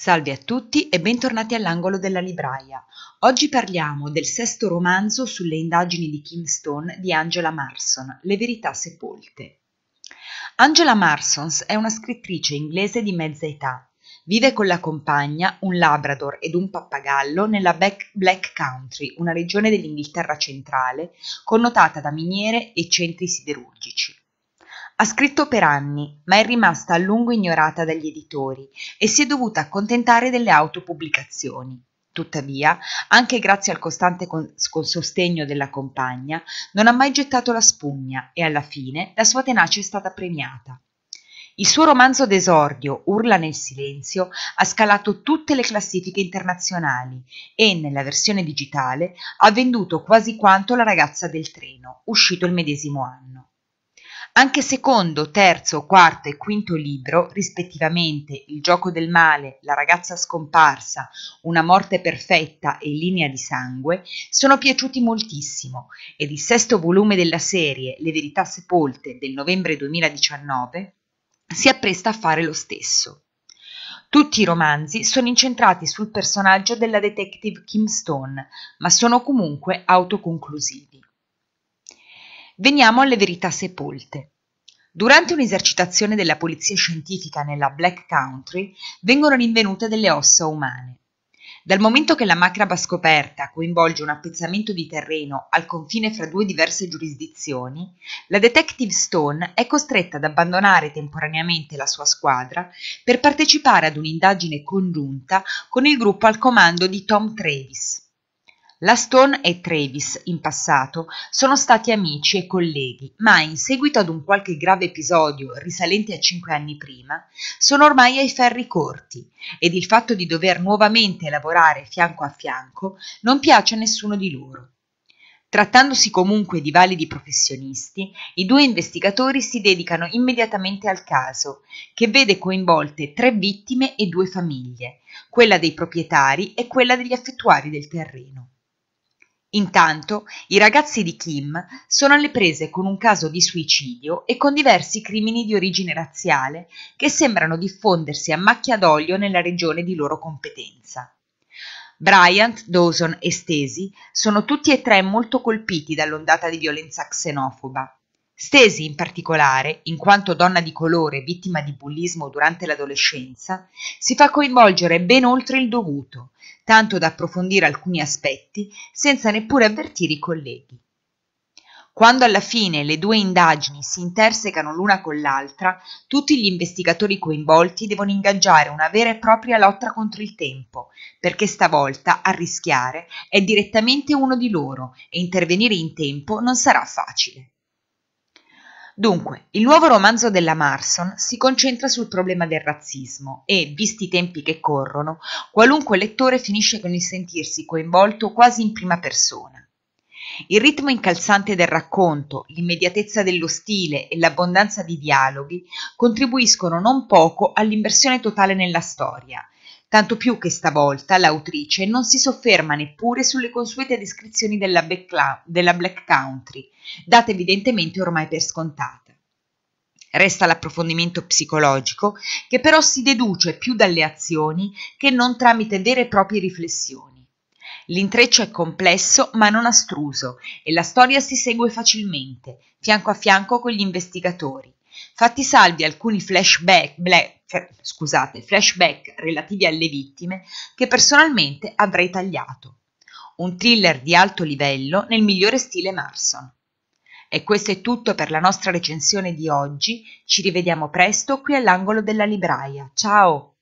Salve a tutti e bentornati all'angolo della libraia. Oggi parliamo del sesto romanzo sulle indagini di Kingston di Angela Marson, Le verità sepolte. Angela Marsons è una scrittrice inglese di mezza età. Vive con la compagna, un labrador ed un pappagallo nella Black Country, una regione dell'Inghilterra centrale connotata da miniere e centri siderurgici. Ha scritto per anni, ma è rimasta a lungo ignorata dagli editori e si è dovuta accontentare delle autopubblicazioni. Tuttavia, anche grazie al costante con- sostegno della compagna, non ha mai gettato la spugna e alla fine la sua tenacia è stata premiata. Il suo romanzo d'esordio, Urla nel silenzio, ha scalato tutte le classifiche internazionali e, nella versione digitale, ha venduto quasi quanto La ragazza del treno, uscito il medesimo anno. Anche secondo, terzo, quarto e quinto libro, rispettivamente Il gioco del male, La ragazza scomparsa, Una morte perfetta e Linea di sangue, sono piaciuti moltissimo ed il sesto volume della serie, Le verità sepolte, del novembre 2019, si appresta a fare lo stesso. Tutti i romanzi sono incentrati sul personaggio della detective Kim Stone, ma sono comunque autoconclusivi. Veniamo alle verità sepolte. Durante un'esercitazione della polizia scientifica nella Black Country vengono rinvenute delle ossa umane. Dal momento che la macraba scoperta coinvolge un appezzamento di terreno al confine fra due diverse giurisdizioni, la detective Stone è costretta ad abbandonare temporaneamente la sua squadra per partecipare ad un'indagine congiunta con il gruppo al comando di Tom Travis. La Stone e Travis, in passato, sono stati amici e colleghi, ma in seguito ad un qualche grave episodio risalente a cinque anni prima, sono ormai ai ferri corti ed il fatto di dover nuovamente lavorare fianco a fianco non piace a nessuno di loro. Trattandosi comunque di validi professionisti, i due investigatori si dedicano immediatamente al caso, che vede coinvolte tre vittime e due famiglie, quella dei proprietari e quella degli affettuari del terreno. Intanto i ragazzi di Kim sono alle prese con un caso di suicidio e con diversi crimini di origine razziale che sembrano diffondersi a macchia d'olio nella regione di loro competenza. Bryant, Dawson e Stacy sono tutti e tre molto colpiti dall'ondata di violenza xenofoba. Stesi in particolare, in quanto donna di colore vittima di bullismo durante l'adolescenza, si fa coinvolgere ben oltre il dovuto, tanto da approfondire alcuni aspetti senza neppure avvertire i colleghi. Quando alla fine le due indagini si intersecano l'una con l'altra, tutti gli investigatori coinvolti devono ingaggiare una vera e propria lotta contro il tempo, perché stavolta a rischiare è direttamente uno di loro e intervenire in tempo non sarà facile. Dunque, il nuovo romanzo della Marson si concentra sul problema del razzismo e, visti i tempi che corrono, qualunque lettore finisce con il sentirsi coinvolto quasi in prima persona. Il ritmo incalzante del racconto, l'immediatezza dello stile e l'abbondanza di dialoghi contribuiscono non poco all'immersione totale nella storia, tanto più che stavolta l'autrice non si sofferma neppure sulle consuete descrizioni della Black Country, date evidentemente ormai per scontate. Resta l'approfondimento psicologico, che però si deduce più dalle azioni che non tramite vere e proprie riflessioni. L'intreccio è complesso ma non astruso e la storia si segue facilmente, fianco a fianco con gli investigatori, fatti salvi alcuni flashback, ble, cioè, scusate, flashback relativi alle vittime che personalmente avrei tagliato. Un thriller di alto livello nel migliore stile Marson. E questo è tutto per la nostra recensione di oggi, ci rivediamo presto qui all'angolo della libraia. Ciao!